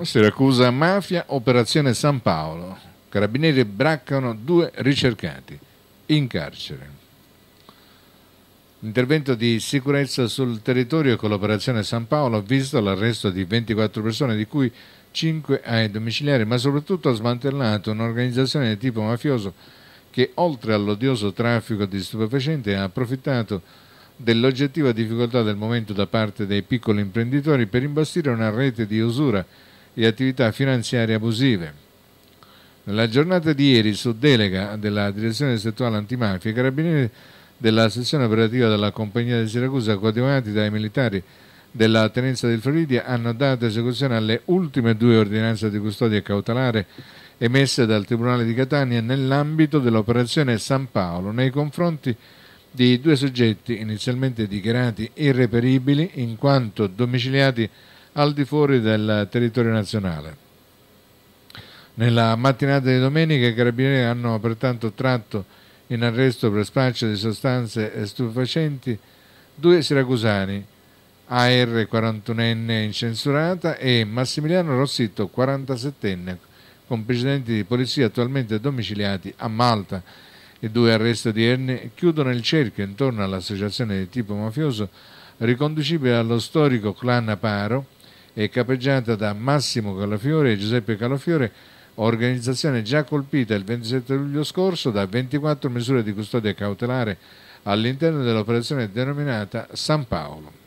Siracusa Mafia, Operazione San Paolo. Carabinieri braccano due ricercati in carcere. L'intervento di sicurezza sul territorio con l'operazione San Paolo ha visto l'arresto di 24 persone, di cui 5 ai domiciliari, ma soprattutto ha smantellato un'organizzazione di tipo mafioso che, oltre all'odioso traffico di stupefacenti, ha approfittato dell'oggettiva difficoltà del momento da parte dei piccoli imprenditori per imbastire una rete di usura e attività finanziarie abusive. Nella giornata di ieri, su delega della Direzione Settuale Antimafia, i carabinieri della sessione operativa della Compagnia di Siracusa, coadiuvati dai militari della Tenenza del Floridia, hanno dato esecuzione alle ultime due ordinanze di custodia cautelare emesse dal Tribunale di Catania nell'ambito dell'operazione San Paolo nei confronti di due soggetti inizialmente dichiarati irreperibili in quanto domiciliati al di fuori del territorio nazionale. Nella mattinata di domenica i carabinieri hanno pertanto tratto in arresto per spaccio di sostanze stupefacenti due siracusani, AR 41enne incensurata e Massimiliano Rossitto 47enne con precedenti di polizia attualmente domiciliati a Malta. I due arresti odierni chiudono il cerchio intorno all'associazione di tipo mafioso riconducibile allo storico clan Aparo e capeggiata da Massimo Calafiore e Giuseppe Calafiore, organizzazione già colpita il 27 luglio scorso da 24 misure di custodia cautelare all'interno dell'operazione denominata San Paolo.